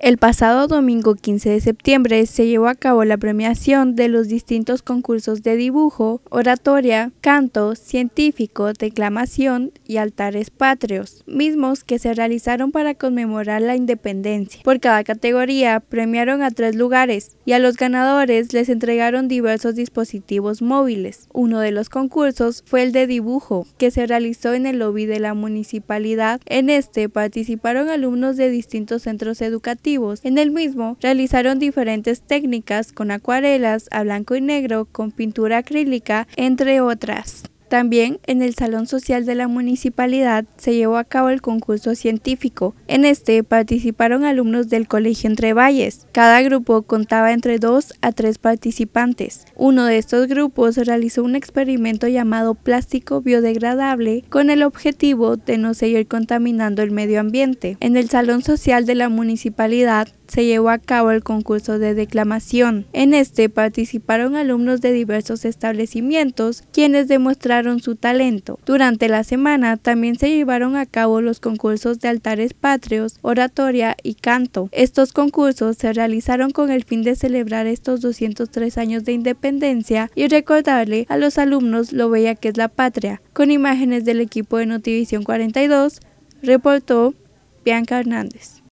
El pasado domingo 15 de septiembre se llevó a cabo la premiación de los distintos concursos de dibujo, oratoria, canto, científico, declamación y altares patrios, mismos que se realizaron para conmemorar la independencia. Por cada categoría premiaron a tres lugares y a los ganadores les entregaron diversos dispositivos móviles. Uno de los concursos fue el de dibujo, que se realizó en el lobby de la municipalidad. En este participaron alumnos de distintos centros educativos en el mismo realizaron diferentes técnicas con acuarelas a blanco y negro, con pintura acrílica, entre otras. También en el Salón Social de la Municipalidad se llevó a cabo el concurso científico. En este participaron alumnos del Colegio Entre Valles. Cada grupo contaba entre dos a tres participantes. Uno de estos grupos realizó un experimento llamado plástico biodegradable con el objetivo de no seguir contaminando el medio ambiente. En el Salón Social de la Municipalidad se llevó a cabo el concurso de declamación. En este participaron alumnos de diversos establecimientos quienes demostraron su talento. Durante la semana también se llevaron a cabo los concursos de altares patrios, oratoria y canto. Estos concursos se realizaron con el fin de celebrar estos 203 años de independencia y recordarle a los alumnos lo bella que es la patria. Con imágenes del equipo de Notivisión 42, reportó Bianca Hernández.